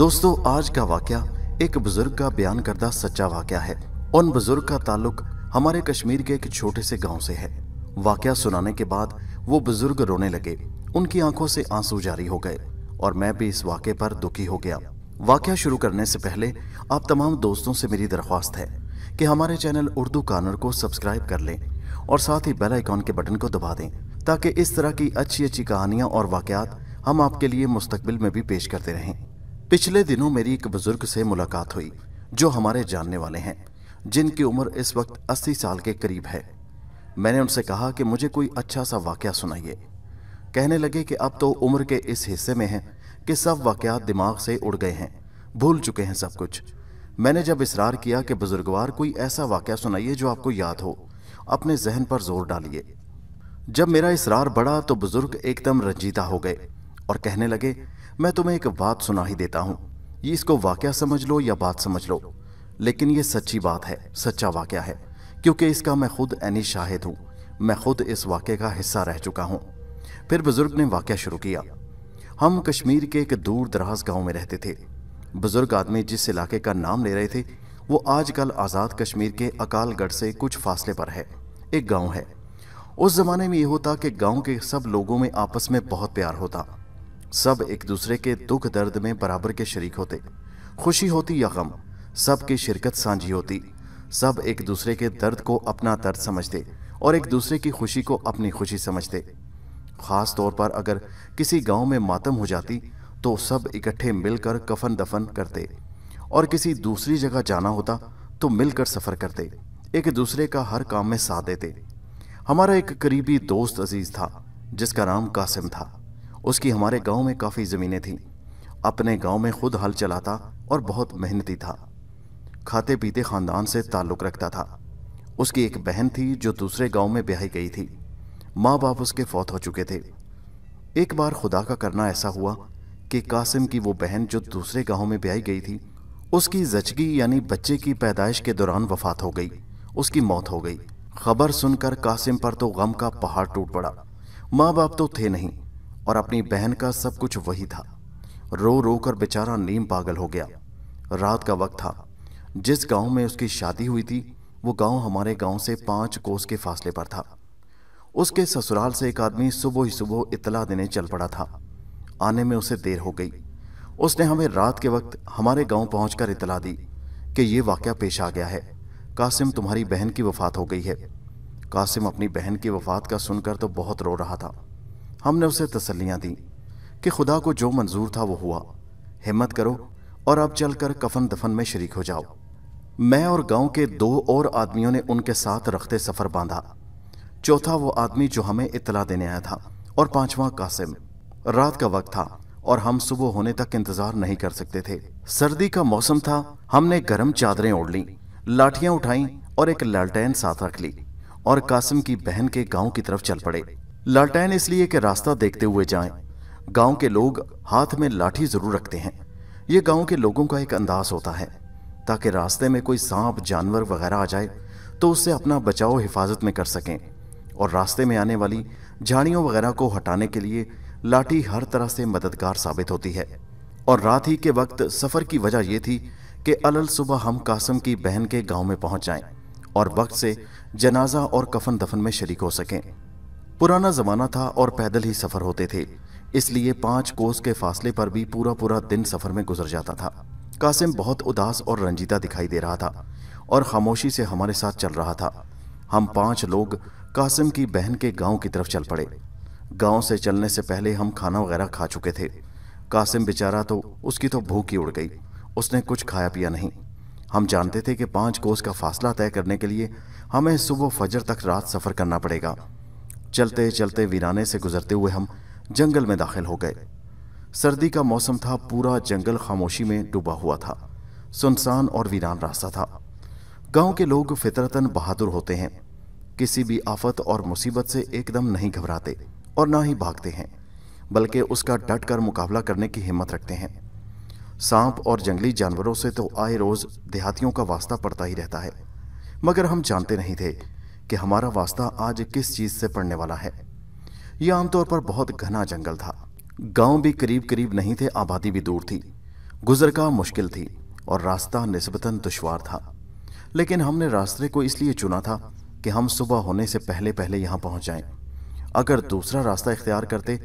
दोस्तों आज का वाक्य एक बुजुर्ग का बयान करदा सच्चा वाक्य है उन बुजुर्ग का ताल्लुक हमारे कश्मीर के एक छोटे से गांव से है वाक्य सुनाने के बाद वो बुजुर्ग रोने लगे उनकी आंखों से आंसू जारी हो गए और मैं भी इस वाक्य पर दुखी हो गया वाक्य शुरू करने से पहले आप तमाम दोस्तों से मेरी दरख्वास्त है कि हमारे चैनल उर्दू कानर को सब्सक्राइब कर लें और साथ ही बेल आइकॉन के बटन को दबा दें ताकि इस तरह की अच्छी अच्छी कहानियाँ और वाकयात हम आपके लिए मुस्तबिल में भी पेश करते रहें पिछले दिनों मेरी एक बुजुर्ग से मुलाकात हुई जो हमारे जानने वाले हैं जिनकी उम्र इस वक्त 80 साल के करीब है मैंने उनसे कहा कि मुझे कोई अच्छा सा वाक्य सुनाइए कहने लगे कि अब तो उम्र के इस हिस्से में हैं कि सब वाक़ात दिमाग से उड़ गए हैं भूल चुके हैं सब कुछ मैंने जब इसरार किया कि बुजुर्गवार कोई ऐसा वाक्य सुनाइए जो आपको याद हो अपने जहन पर जोर डालिए जब मेरा इसरार बढ़ा तो बुजुर्ग एकदम रंजीदा हो गए और कहने लगे मैं तुम्हें एक बात सुना ही देता हूँ ये इसको वाक्य समझ लो या बात समझ लो लेकिन ये सच्ची बात है सच्चा वाक्य है क्योंकि इसका मैं खुद एनी शाहिद हूँ मैं खुद इस वाक्य का हिस्सा रह चुका हूँ फिर बुजुर्ग ने वाक्य शुरू किया हम कश्मीर के एक दूर दराज गाँव में रहते थे बुजुर्ग आदमी जिस इलाके का नाम ले रहे थे वो आजकल आज़ाद कश्मीर के अकालगढ़ से कुछ फासले पर है एक गांव है उस जमाने में ये होता कि गांव के सब लोगों में आपस में बहुत प्यार होता सब एक दूसरे के दुख दर्द में बराबर के शरीक होते खुशी होती या गम सब की शिरकत साझी होती सब एक दूसरे के दर्द को अपना दर्द समझते और एक दूसरे की खुशी को अपनी खुशी समझते खास तौर पर अगर किसी गांव में मातम हो जाती तो सब इकट्ठे मिलकर कफन दफन करते और किसी दूसरी जगह जाना होता तो मिलकर सफ़र करते एक दूसरे का हर काम में साथ देते हमारा एक करीबी दोस्त अजीज़ था जिसका नाम कासिम था उसकी हमारे गांव में काफ़ी ज़मीनें थीं अपने गांव में खुद हल चलाता और बहुत मेहनती था खाते पीते खानदान से ताल्लुक़ रखता था उसकी एक बहन थी जो दूसरे गांव में ब्याही गई थी माँ बाप उसके फौत हो चुके थे एक बार खुदा का करना ऐसा हुआ कि कासिम की वो बहन जो दूसरे गांव में ब्याही गई थी उसकी जचगी यानी बच्चे की पैदाइश के दौरान वफात हो गई उसकी मौत हो गई खबर सुनकर कासिम पर तो गम का पहाड़ टूट पड़ा माँ बाप तो थे नहीं और अपनी बहन का सब कुछ वही था रो रो कर बेचारा नीम पागल हो गया रात का वक्त था जिस गांव में उसकी शादी हुई थी वो गांव हमारे गांव से पांच कोस के फासले पर था उसके ससुराल से एक आदमी सुबह ही सुबह इतला देने चल पड़ा था आने में उसे देर हो गई उसने हमें रात के वक्त हमारे गांव पहुंचकर इतला दी कि ये वाक़ पेश आ गया है कासिम तुम्हारी बहन की वफात हो गई है कासिम अपनी बहन की वफात का सुनकर तो बहुत रो रहा था हमने उसे तसल्लियाँ दी कि खुदा को जो मंजूर था वो हुआ हिम्मत करो और अब चलकर कफन दफन में शरीक हो जाओ मैं और गांव के दो और आदमियों ने उनके साथ रखते सफ़र बांधा चौथा वो आदमी जो हमें इतला देने आया था और पांचवा कासिम रात का वक्त था और हम सुबह होने तक इंतजार नहीं कर सकते थे सर्दी का मौसम था हमने गर्म चादरें ओढ़ ली लाठियां उठाई और एक लालटेन साथ रख ली और कासिम की बहन के गांव की तरफ चल पड़े लालटेन इसलिए कि रास्ता देखते हुए जाएं। गांव के लोग हाथ में लाठी जरूर रखते हैं ये गांव के लोगों का एक अंदाज होता है ताकि रास्ते में कोई सांप जानवर वगैरह आ जाए तो उससे अपना बचाव हिफाजत में कर सकें और रास्ते में आने वाली झाड़ियों वगैरह को हटाने के लिए लाठी हर तरह से मददगार साबित होती है और रात ही के वक्त सफ़र की वजह यह थी कि अलल सुबह हम कासम की बहन के गांव में पहुंच जाएं और वक्त से जनाजा और कफन दफन में शरीक हो सकें पुराना जमाना था और पैदल ही सफर होते थे इसलिए पांच कोस के फासले पर भी पूरा पूरा दिन सफर में गुजर जाता था कासिम बहुत उदास और रंजीदा दिखाई दे रहा था और खामोशी से हमारे साथ चल रहा था हम पांच लोग कासिम की बहन के गांव की तरफ चल पड़े गांव से चलने से पहले हम खाना वगैरह खा चुके थे कासिम बेचारा तो उसकी तो भूख ही उड़ गई उसने कुछ खाया पिया नहीं हम जानते थे कि पांच कोस का फासला तय करने के लिए हमें सुबह फजर तक रात सफ़र करना पड़ेगा चलते चलते वीराने से गुजरते हुए हम जंगल में दाखिल हो गए सर्दी का मौसम था पूरा जंगल खामोशी में डूबा हुआ था सुनसान और वीरान रास्ता था गांव के लोग फितरतन बहादुर होते हैं किसी भी आफत और मुसीबत से एकदम नहीं घबराते और ना ही भागते हैं बल्कि उसका डट कर मुकाबला करने की हिम्मत रखते हैं सांप और जंगली जानवरों से तो आए रोज देहातियों का वास्ता पड़ता ही रहता है मगर हम जानते नहीं थे कि हमारा वास्ता आज किस चीज़ से पड़ने वाला है यह आमतौर पर बहुत घना जंगल था गांव भी करीब करीब नहीं थे आबादी भी दूर थी गुजर का मुश्किल थी और रास्ता नस्बता दुशवार था लेकिन हमने रास्ते को इसलिए चुना था कि हम सुबह होने से पहले पहले यहाँ पहुँच जाएं। अगर दूसरा रास्ता इख्तियार करते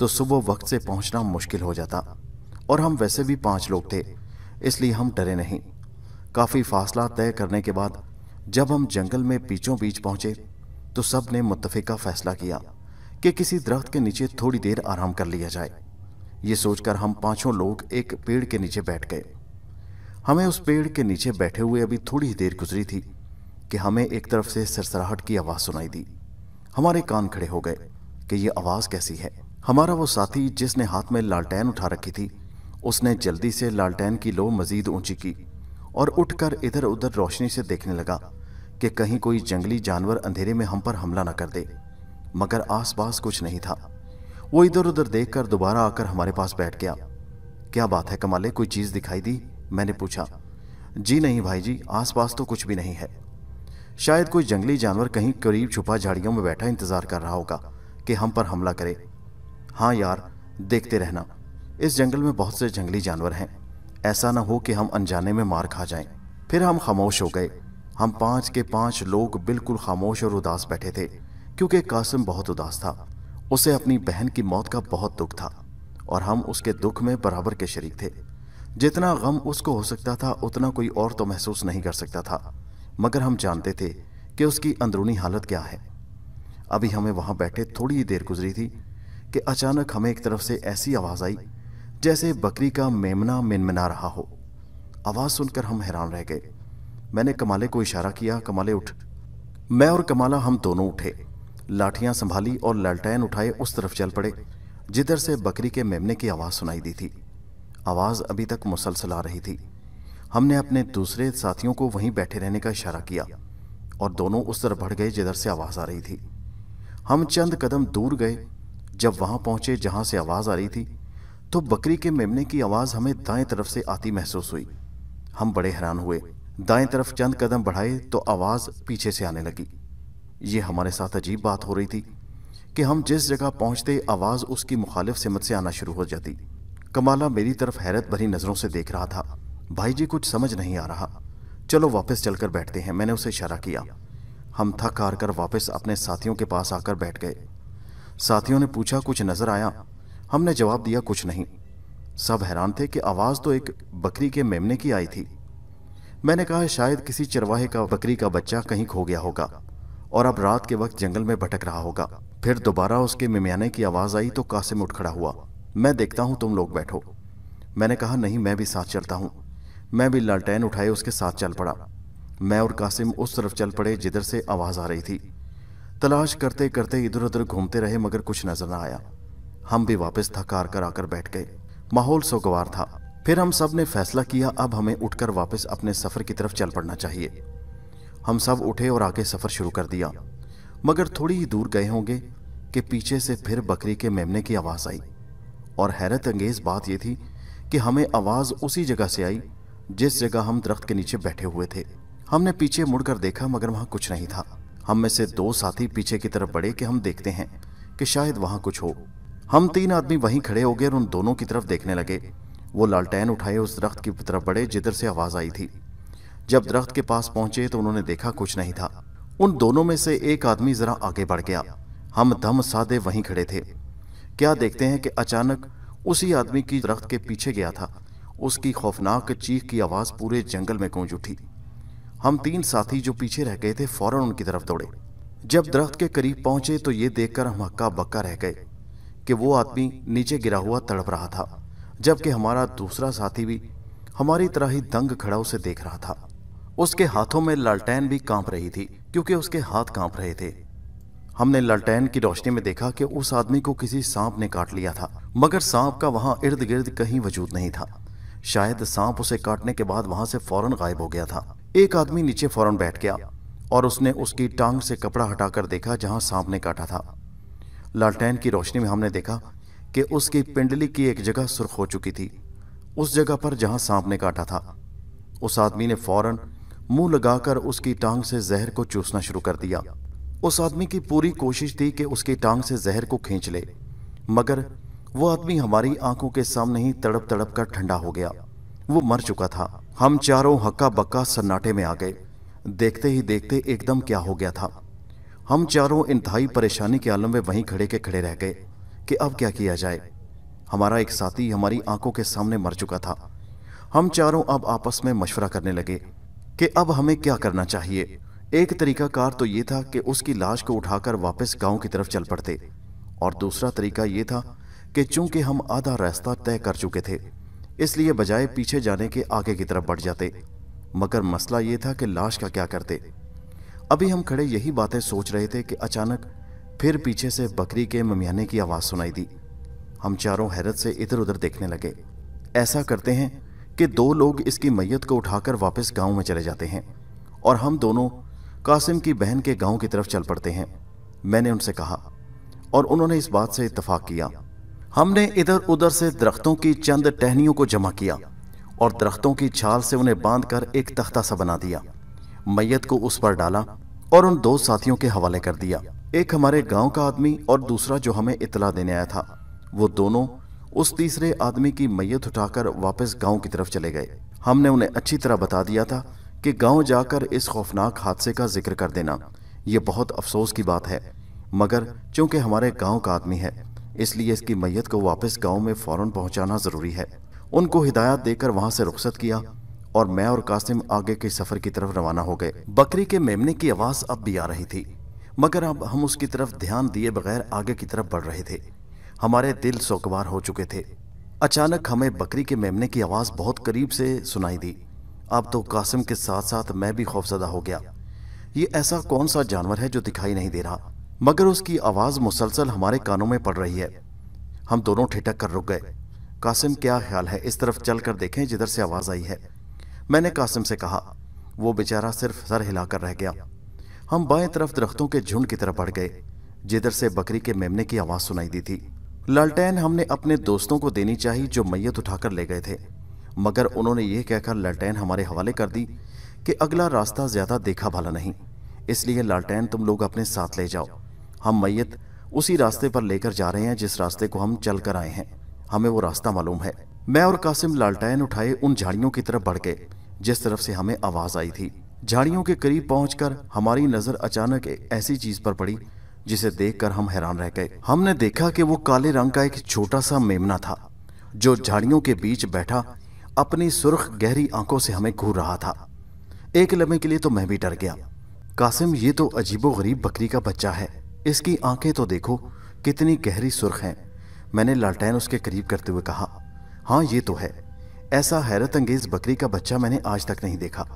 तो सुबह वक्त से पहुँचना मुश्किल हो जाता और हम वैसे भी पाँच लोग थे इसलिए हम डरे नहीं काफ़ी फासला तय करने के बाद जब हम जंगल में बीचों बीच पहुंचे तो सब ने मुतफिका फैसला किया कि किसी दरख्त के नीचे थोड़ी देर आराम कर लिया जाए ये सोचकर हम पांचों लोग एक पेड़ के नीचे बैठ गए हमें उस पेड़ के नीचे बैठे हुए अभी थोड़ी ही देर गुजरी थी कि हमें एक तरफ से सरसराहट की आवाज़ सुनाई दी हमारे कान खड़े हो गए कि यह आवाज़ कैसी है हमारा वो साथी जिसने हाथ में लालटेन उठा रखी थी उसने जल्दी से लालटेन की लो मजीद ऊंची की और उठकर इधर उधर रोशनी से देखने लगा कि कहीं कोई जंगली जानवर अंधेरे में हम पर हमला न कर दे मगर आसपास कुछ नहीं था वो इधर उधर देखकर दोबारा आकर हमारे पास बैठ गया क्या बात है कमाले कोई चीज़ दिखाई दी मैंने पूछा जी नहीं भाई जी आसपास तो कुछ भी नहीं है शायद कोई जंगली जानवर कहीं करीब छुपा झाड़ियों में बैठा इंतज़ार कर रहा होगा कि हम पर हमला करे हाँ यार देखते रहना इस जंगल में बहुत से जंगली जानवर हैं ऐसा ना हो कि हम अनजाने में मार खा जाएं। फिर हम खामोश हो गए हम पांच के पांच लोग बिल्कुल खामोश और उदास बैठे थे क्योंकि कासिम बहुत उदास था उसे अपनी बहन की मौत का बहुत दुख था और हम उसके दुख में बराबर के शरीक थे जितना गम उसको हो सकता था उतना कोई और तो महसूस नहीं कर सकता था मगर हम जानते थे कि उसकी अंदरूनी हालत क्या है अभी हमें वहाँ बैठे थोड़ी ही देर गुजरी थी कि अचानक हमें एक तरफ से ऐसी आवाज़ आई जैसे बकरी का मेमना मिनमिना रहा हो आवाज़ सुनकर हम हैरान रह गए मैंने कमाले को इशारा किया कमाले उठ मैं और कमाला हम दोनों उठे लाठियां संभाली और लालटैन उठाए उस तरफ चल पड़े जिधर से बकरी के मेमने की आवाज़ सुनाई दी थी आवाज़ अभी तक मुसलसल आ रही थी हमने अपने दूसरे साथियों को वहीं बैठे रहने का इशारा किया और दोनों उस तरफ बढ़ गए जिधर से आवाज़ आ रही थी हम चंद कदम दूर गए जब वहां पहुंचे जहाँ से आवाज़ आ रही थी तो बकरी के मेमने की आवाज़ हमें दाएं तरफ से आती महसूस हुई हम बड़े हैरान हुए दाएं तरफ चंद कदम बढ़ाए तो आवाज़ पीछे से आने लगी ये हमारे साथ अजीब बात हो रही थी कि हम जिस जगह पहुंचते आवाज़ उसकी मुखालिफ सिमत से आना शुरू हो जाती कमाला मेरी तरफ हैरत भरी नज़रों से देख रहा था भाई जी कुछ समझ नहीं आ रहा चलो वापस चलकर बैठते हैं मैंने उसे इशारा किया हम थक हार कर वापस अपने साथियों के पास आकर बैठ गए साथियों ने पूछा कुछ नज़र आया हमने जवाब दिया कुछ नहीं सब हैरान थे कि आवाज़ तो एक बकरी के मेमने की आई थी मैंने कहा शायद किसी चरवाहे का बकरी का बच्चा कहीं खो गया होगा और अब रात के वक्त जंगल में भटक रहा होगा फिर दोबारा उसके मिम्याने की आवाज़ आई तो कासिम उठ खड़ा हुआ मैं देखता हूं तुम लोग बैठो मैंने कहा नहीं मैं भी साथ चलता हूं मैं भी लालटेन उठाए उसके साथ चल पड़ा मैं और कासिम उस तरफ चल पड़े जिधर से आवाज़ आ रही थी तलाश करते करते इधर उधर घूमते रहे मगर कुछ नजर न आया हम भी वापस थकार कर आकर बैठ गए माहौल सोगवार था फिर हम सब ने फैसला किया अब हमें उठकर वापस अपने सफ़र की तरफ चल पड़ना चाहिए हम सब उठे और आगे सफ़र शुरू कर दिया मगर थोड़ी ही दूर गए होंगे कि पीछे से फिर बकरी के मेमने की आवाज़ आई और हैरत अंगेज़ बात यह थी कि हमें आवाज़ उसी जगह से आई जिस जगह हम दरख्त के नीचे बैठे हुए थे हमने पीछे मुड़कर देखा मगर वहां कुछ नहीं था हम में से दो साथी पीछे की तरफ बढ़े कि हम देखते हैं कि शायद वहां कुछ हो हम तीन आदमी वहीं खड़े हो गए और उन दोनों की तरफ देखने लगे वो लालटेन उठाए उस दरख्त की तरफ बढ़े जिधर से आवाज़ आई थी जब दरख्त के पास पहुंचे तो उन्होंने देखा कुछ नहीं था उन दोनों में से एक आदमी ज़रा आगे बढ़ गया हम दम सादे वहीं खड़े थे क्या देखते हैं कि अचानक उसी आदमी की दरख्त के पीछे गया था उसकी खौफनाक चीख की आवाज़ पूरे जंगल में गूंज उठी हम तीन साथी जो पीछे रह गए थे फौरन उनकी तरफ दौड़े जब दरख्त के करीब पहुंचे तो ये देखकर हम हक्का बक्का रह गए कि वो आदमी नीचे गिरा हुआ तड़प रहा था जबकि हमारा दूसरा साथी भी हमारी तरह ही दंग खड़ा उसे देख रहा था उसके हाथों में लालटेन भी कांप रही थी क्योंकि उसके हाथ कांप रहे थे हमने लालटेन की रोशनी में देखा कि उस आदमी को किसी सांप ने काट लिया था मगर सांप का वहां इर्द गिर्द कहीं वजूद नहीं था शायद सांप उसे काटने के बाद वहां से फौरन गायब हो गया था एक आदमी नीचे फौरन बैठ गया और उसने उसकी टांग से कपड़ा हटाकर देखा जहां सांप ने काटा था लालटेन की रोशनी में हमने देखा कि उसकी पिंडली की एक जगह सुर्ख हो चुकी थी उस जगह पर जहां सांप ने काटा था उस आदमी ने फौरन मुंह लगाकर उसकी टांग से जहर को चूसना शुरू कर दिया उस आदमी की पूरी कोशिश थी कि उसकी टांग से जहर को खींच ले मगर वो आदमी हमारी आंखों के सामने ही तड़प तड़प कर ठंडा हो गया वो मर चुका था हम चारों हक्का बक्का सन्नाटे में आ गए देखते ही देखते एकदम क्या हो गया था हम चारों इंतहाई परेशानी के आलम में वहीं खड़े के खड़े रह गए कि अब क्या किया जाए हमारा एक साथी हमारी आंखों के सामने मर चुका था हम चारों अब आपस में मशवरा करने लगे कि अब हमें क्या करना चाहिए एक तरीका कार तो यह था कि उसकी लाश को उठाकर वापस गांव की तरफ चल पड़ते और दूसरा तरीका यह था कि चूंकि हम आधा रास्ता तय कर चुके थे इसलिए बजाय पीछे जाने के आगे की तरफ बढ़ जाते मगर मसला यह था कि लाश का क्या करते अभी हम खड़े यही बातें सोच रहे थे कि अचानक फिर पीछे से बकरी के ममियाने की आवाज़ सुनाई दी हम चारों हैरत से इधर उधर देखने लगे ऐसा करते हैं कि दो लोग इसकी मैयत को उठाकर वापस गांव में चले जाते हैं और हम दोनों कासिम की बहन के गांव की तरफ चल पड़ते हैं मैंने उनसे कहा और उन्होंने इस बात से इतफाक किया हमने इधर उधर से दरख्तों की चंद टहनियों को जमा किया और दरख्तों की छाल से उन्हें बांधकर एक तख्ता सा बना दिया मैयत को उस पर डाला और उन दो साथियों के हवाले कर दिया एक हमारे गांव का आदमी और दूसरा जो हमें इतला देने आया था वो दोनों उस तीसरे आदमी की मैयत उठाकर वापस गांव की तरफ चले गए हमने उन्हें अच्छी तरह बता दिया था कि गांव जाकर इस खौफनाक हादसे का जिक्र कर देना यह बहुत अफसोस की बात है मगर चूंकि हमारे गांव का आदमी है इसलिए इसकी मैयत को वापस गांव में फौरन पहुंचाना ज़रूरी है उनको हिदायत देकर वहां से रुख्सत किया और मैं और कासिम आगे के सफर की तरफ रवाना हो गए बकरी के मेमने की आवाज़ अब भी आ रही थी मगर अब हम उसकी तरफ ध्यान दिए बगैर आगे की तरफ बढ़ रहे थे हमारे दिल सोकवार हो चुके थे अचानक हमें बकरी के मेमने की आवाज़ बहुत करीब से सुनाई दी अब तो कासिम के साथ साथ मैं भी खौफजदा हो गया ये ऐसा कौन सा जानवर है जो दिखाई नहीं दे रहा मगर उसकी आवाज़ मुसलसल हमारे कानों में पड़ रही है हम दोनों ठिठक कर रुक गए कासिम क्या ख्याल है इस तरफ चल कर देखें जिधर से आवाज़ आई है मैंने कासिम से कहा वो बेचारा सिर्फ सर हिलाकर रह गया हम बाएं तरफ दरख्तों के झुंड की तरफ बढ़ गए जिधर से बकरी के मेमने की आवाज़ सुनाई दी थी लालटेन हमने अपने दोस्तों को देनी चाहिए जो मैयत उठाकर ले गए थे मगर उन्होंने यह कहकर लालटेन हमारे हवाले कर दी कि अगला रास्ता ज़्यादा देखा भाला नहीं इसलिए लालटेन तुम लोग अपने साथ ले जाओ हम मैयत उसी रास्ते पर लेकर जा रहे हैं जिस रास्ते को हम चल कर आए हैं हमें वो रास्ता मालूम है मैं और कासिम लालटेन उठाए उन झाड़ियों की तरफ बढ़ गए जिस तरफ से हमें आवाज़ आई थी झाड़ियों के करीब पहुंचकर हमारी नजर अचानक एक ऐसी चीज पर पड़ी जिसे देखकर हम हैरान रह गए हमने देखा कि वो काले रंग का एक छोटा सा मेमना था जो झाड़ियों के बीच बैठा अपनी सुर्ख गहरी आंखों से हमें घूर रहा था एक लम्हे के लिए तो मैं भी डर गया कासिम ये तो अजीबो गरीब बकरी का बच्चा है इसकी आंखें तो देखो कितनी गहरी सुर्ख हैं मैंने लालटेन उसके करीब करते हुए कहा हाँ ये तो है ऐसा हैरत अंगेज बकरी का बच्चा मैंने आज तक नहीं देखा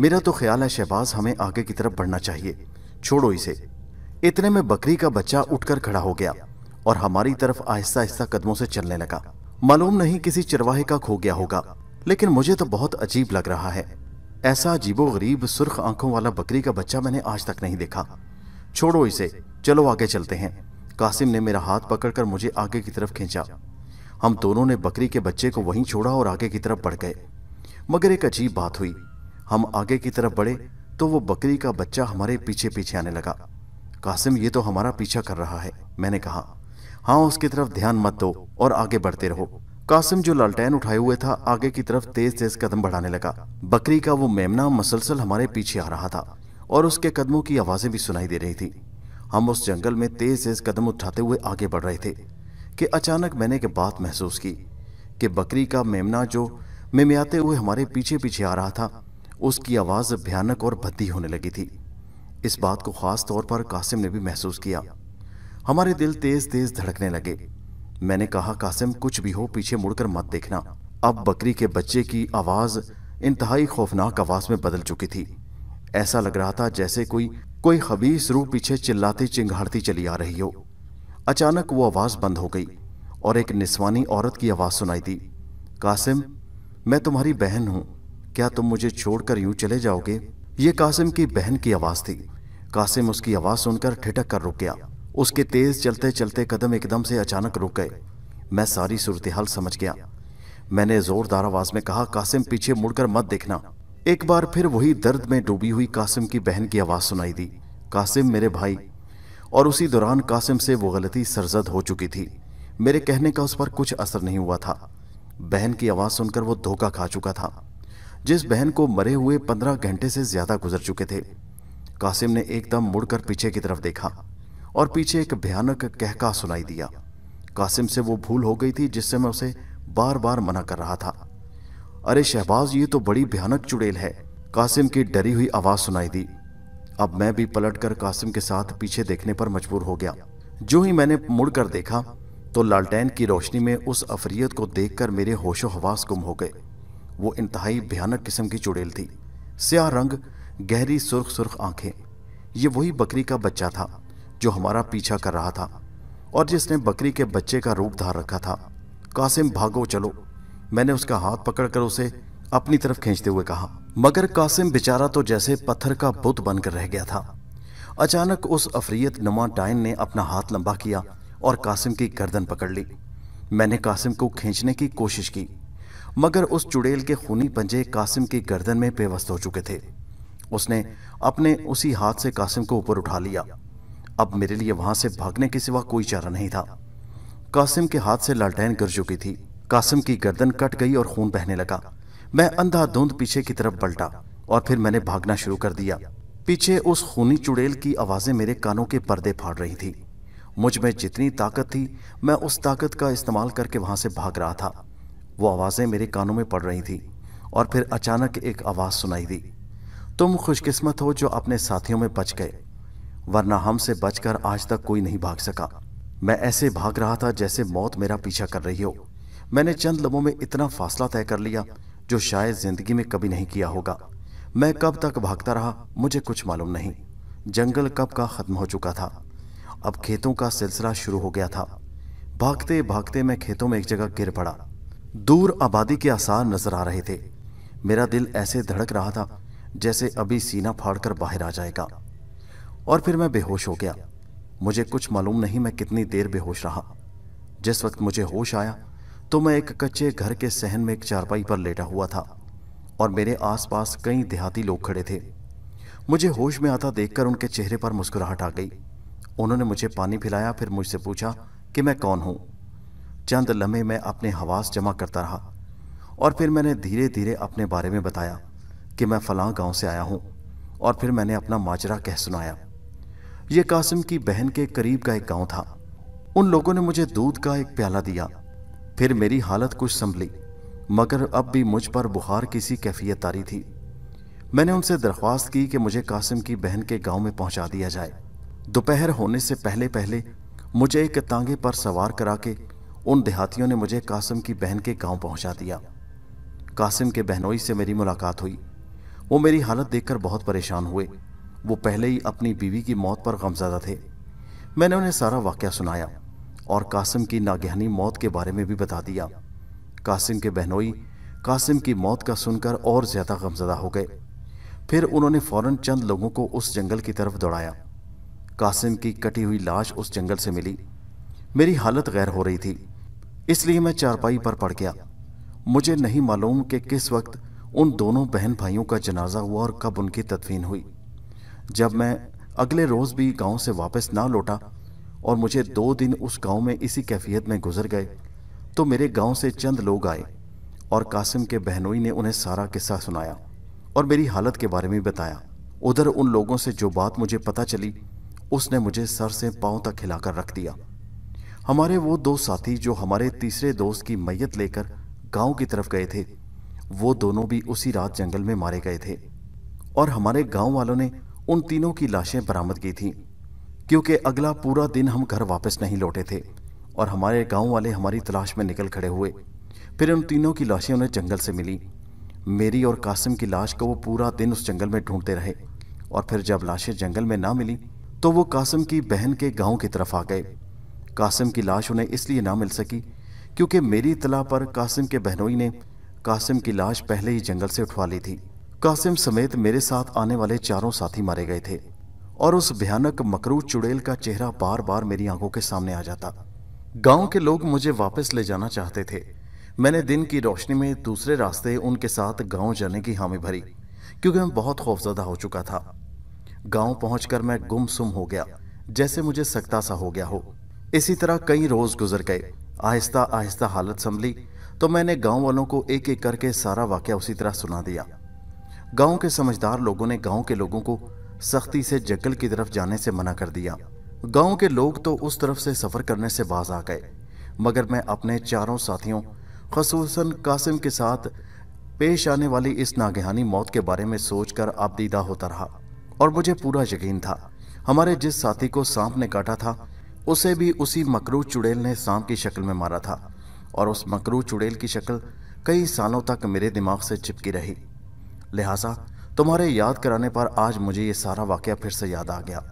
मेरा तो ख्याल है शहबाज हमें आगे की तरफ बढ़ना चाहिए छोड़ो इसे इतने में बकरी का बच्चा उठकर खड़ा हो गया और हमारी तरफ आहिस्ता आहिस्ता कदमों से चलने लगा मालूम नहीं किसी चरवाहे का खो गया होगा लेकिन मुझे तो बहुत अजीब लग रहा है ऐसा अजीबो गरीब सुर्ख आंखों वाला बकरी का बच्चा मैंने आज तक नहीं देखा छोड़ो इसे चलो आगे चलते हैं कासिम ने मेरा हाथ पकड़कर मुझे आगे की तरफ खींचा हम दोनों ने बकरी के बच्चे को वहीं छोड़ा और आगे की तरफ बढ़ गए मगर एक अजीब बात हुई हम आगे की तरफ बढ़े तो वो बकरी का बच्चा हमारे पीछे पीछे आने लगा कासिम ये तो हमारा पीछा कर रहा है मैंने कहा हाँ उसकी तरफ ध्यान मत दो और आगे बढ़ते रहो कासिम जो लालटेन उठाए हुए था आगे की तरफ तेज तेज कदम बढ़ाने लगा बकरी का वो मेमना मसलसल हमारे पीछे आ रहा था और उसके कदमों की आवाजें भी सुनाई दे रही थी हम उस जंगल में तेज तेज कदम उठाते हुए आगे बढ़ रहे थे कि अचानक मैंने एक बात महसूस की कि बकरी का मेमना जो मेमियाते हुए हमारे पीछे पीछे आ रहा था उसकी आवाज़ भयानक और भद्दी होने लगी थी इस बात को ख़ास तौर पर कासिम ने भी महसूस किया हमारे दिल तेज़ तेज़ धड़कने लगे मैंने कहा कासिम कुछ भी हो पीछे मुड़कर मत देखना अब बकरी के बच्चे की आवाज़ इंतहाई खौफनाक आवाज़ में बदल चुकी थी ऐसा लग रहा था जैसे कोई कोई हबीस रूह पीछे चिल्लाती चिंगाड़ती चली आ रही हो अचानक वो आवाज़ बंद हो गई और एक निस्वानी औरत की आवाज़ सुनाई दी कासिम मैं तुम्हारी बहन हूं क्या तुम मुझे छोड़कर यूं चले जाओगे ये कासिम की बहन की आवाज़ थी कासिम उसकी आवाज़ सुनकर ठिठक कर रुक गया उसके तेज चलते चलते कदम एकदम से अचानक रुक गए मैं सारी सूरत हाल समझ गया मैंने जोरदार आवाज में कहा कासिम पीछे मुड़कर मत देखना एक बार फिर वही दर्द में डूबी हुई कासिम की बहन की आवाज सुनाई दी कासिम मेरे भाई और उसी दौरान कासिम से वो गलती सरजद हो चुकी थी मेरे कहने का उस पर कुछ असर नहीं हुआ था बहन की आवाज सुनकर वो धोखा खा चुका था जिस बहन को मरे हुए पंद्रह घंटे से ज्यादा गुजर चुके थे कासिम ने एकदम मुड़कर पीछे की तरफ देखा और पीछे एक भयानक कहका सुनाई दिया कासिम से वो भूल हो गई थी जिससे मैं उसे बार बार मना कर रहा था अरे शहबाज ये तो बड़ी भयानक चुड़ैल है कासिम की डरी हुई आवाज़ सुनाई दी अब मैं भी पलटकर कासिम के साथ पीछे देखने पर मजबूर हो गया जो ही मैंने मुड़कर देखा तो लालटेन की रोशनी में उस अफरीत को देखकर मेरे होशो हवास गुम हो गए वो इंतहाई भयानक किस्म की चुड़ैल थी स्याह रंग गहरी सुर्ख सुर्ख आंखें ये वही बकरी का बच्चा था जो हमारा पीछा कर रहा था और जिसने बकरी के बच्चे का रूप धार रखा था कासिम भागो चलो मैंने उसका हाथ पकड़कर उसे अपनी तरफ खींचते हुए कहा मगर कासिम बेचारा तो जैसे पत्थर का बुत बनकर रह गया था अचानक उस अफरीत नुमा डाइन ने अपना हाथ लंबा किया और कासिम की गर्दन पकड़ ली मैंने कासिम को खींचने की कोशिश की मगर उस चुड़ैल के खूनी पंजे कासिम की गर्दन में बेवस्त हो चुके थे उसने अपने उसी हाथ से कासिम को ऊपर उठा लिया अब मेरे लिए वहां से भागने के सिवा कोई चारा नहीं था कासिम के हाथ से लालटेन गिर चुकी थी कासिम की गर्दन कट गई और खून बहने लगा मैं अंधाधुंध पीछे की तरफ पलटा और फिर मैंने भागना शुरू कर दिया पीछे उस खूनी चुड़ैल की आवाज़ें मेरे कानों के पर्दे फाड़ रही थी मुझ में जितनी ताकत थी मैं उस ताकत का इस्तेमाल करके वहां से भाग रहा था वो आवाज़ें मेरे कानों में पड़ रही थी और फिर अचानक एक आवाज़ सुनाई दी तुम खुशकिस्मत हो जो अपने साथियों में बच गए वरना हमसे बचकर आज तक कोई नहीं भाग सका मैं ऐसे भाग रहा था जैसे मौत मेरा पीछा कर रही हो मैंने चंद लम्हों में इतना फासला तय कर लिया जो शायद जिंदगी में कभी नहीं किया होगा मैं कब तक भागता रहा मुझे कुछ मालूम नहीं जंगल कब का ख़त्म हो चुका था अब खेतों का सिलसिला शुरू हो गया था भागते भागते मैं खेतों में एक जगह गिर पड़ा दूर आबादी के आसार नजर आ रहे थे मेरा दिल ऐसे धड़क रहा था जैसे अभी सीना फाड़कर बाहर आ जाएगा और फिर मैं बेहोश हो गया मुझे कुछ मालूम नहीं मैं कितनी देर बेहोश रहा जिस वक्त मुझे होश आया तो मैं एक कच्चे घर के सहन में एक चारपाई पर लेटा हुआ था और मेरे आसपास कई देहाती लोग खड़े थे मुझे होश में आता देखकर उनके चेहरे पर मुस्कुराहट आ गई उन्होंने मुझे पानी पिलाया फिर मुझसे पूछा कि मैं कौन हूँ चंद लम्हे मैं अपने हवास जमा करता रहा और फिर मैंने धीरे धीरे अपने बारे में बताया कि मैं फलां गांव से आया हूं और फिर मैंने अपना माजरा कह सुनाया ये कासिम की बहन के करीब का एक गांव था उन लोगों ने मुझे दूध का एक प्याला दिया फिर मेरी हालत कुछ संभली मगर अब भी मुझ पर बुखार किसी कैफियत आ रही थी मैंने उनसे दरख्वास्त की कि मुझे कासिम की बहन के गांव में पहुंचा दिया जाए दोपहर होने से पहले पहले मुझे एक तांगे पर सवार करा के उन देहातियों ने मुझे कासिम की बहन के गांव पहुंचा दिया कासिम के बहनोई से मेरी मुलाकात हुई वो मेरी हालत देखकर बहुत परेशान हुए वो पहले ही अपनी बीवी की मौत पर गमजदा थे मैंने उन्हें सारा वाक्य सुनाया और कासिम की नागहनी मौत के बारे में भी बता दिया कासिम के बहनोई कासिम की मौत का सुनकर और ज़्यादा गमजदा हो गए फिर उन्होंने फौरन चंद लोगों को उस जंगल की तरफ दौड़ाया कासिम की कटी हुई लाश उस जंगल से मिली मेरी हालत गैर हो रही थी इसलिए मैं चारपाई पर पड़ गया मुझे नहीं मालूम कि किस वक्त उन दोनों बहन भाइयों का जनाजा हुआ और कब उनकी तदफीन हुई जब मैं अगले रोज़ भी गांव से वापस ना लौटा और मुझे दो दिन उस गांव में इसी कैफियत में गुजर गए तो मेरे गांव से चंद लोग आए और कासिम के बहनोई ने उन्हें सारा किस्सा सुनाया और मेरी हालत के बारे में बताया उधर उन लोगों से जो बात मुझे पता चली उसने मुझे सर से पाँव तक खिलाकर रख दिया हमारे वो दो साथी जो हमारे तीसरे दोस्त की मैयत लेकर गांव की तरफ गए थे वो दोनों भी उसी रात जंगल में मारे गए थे और हमारे गांव वालों ने उन तीनों की लाशें बरामद की थी क्योंकि अगला पूरा दिन हम घर वापस नहीं लौटे थे और हमारे गांव वाले हमारी तलाश में निकल खड़े हुए फिर उन तीनों की लाशें उन्हें जंगल से मिली मेरी और कासिम की लाश को वो पूरा दिन उस जंगल में ढूंढते रहे और फिर जब लाशें जंगल में ना मिली तो वो कासिम की बहन के गांव की तरफ आ गए कासिम की लाश उन्हें इसलिए ना मिल सकी क्योंकि मेरी इतला पर कासिम के बहनोई ने कासिम की लाश पहले ही जंगल से उठवा ली थी कासिम समेत मेरे साथ आने वाले चारों साथी मारे गए थे और उस भयानक मकरू चुड़ैल का चेहरा बार बार मेरी आंखों के सामने आ जाता गांव के लोग मुझे वापस ले जाना चाहते थे मैंने दिन की रोशनी में दूसरे रास्ते उनके साथ गांव जाने की हामी भरी क्योंकि मैं बहुत खौफजदा हो चुका था गांव पहुंचकर मैं गुमसुम हो गया जैसे मुझे सकता सा हो गया हो इसी तरह कई रोज गुजर गए आहिस्ता आहिस्ता हालत संभली तो मैंने गांव वालों को एक एक करके सारा वाक्य उसी तरह सुना दिया गांव के समझदार लोगों ने गांव के लोगों को सख्ती से जंगल की तरफ जाने से मना कर दिया गांव के लोग तो उस तरफ से सफर करने से बाज आ गए मगर मैं अपने चारों साथियों खसूस कासिम के साथ पेश आने वाली इस नागहानी मौत के बारे में सोचकर आबदीदा होता रहा और मुझे पूरा यकीन था हमारे जिस साथी को सांप ने काटा था उसे भी उसी मकरू चुड़ैल ने सांप की शक्ल में मारा था और उस मकरू चुड़ैल की शक्ल कई सालों तक मेरे दिमाग से चिपकी रही लिहाजा तुम्हारे याद कराने पर आज मुझे ये सारा वाक़ फिर से याद आ गया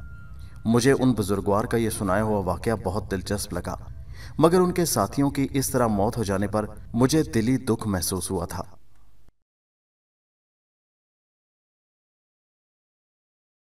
मुझे उन बुजुर्गवार का यह सुनाया हुआ वाक़ बहुत दिलचस्प लगा मगर उनके साथियों की इस तरह मौत हो जाने पर मुझे दिली दुख महसूस हुआ था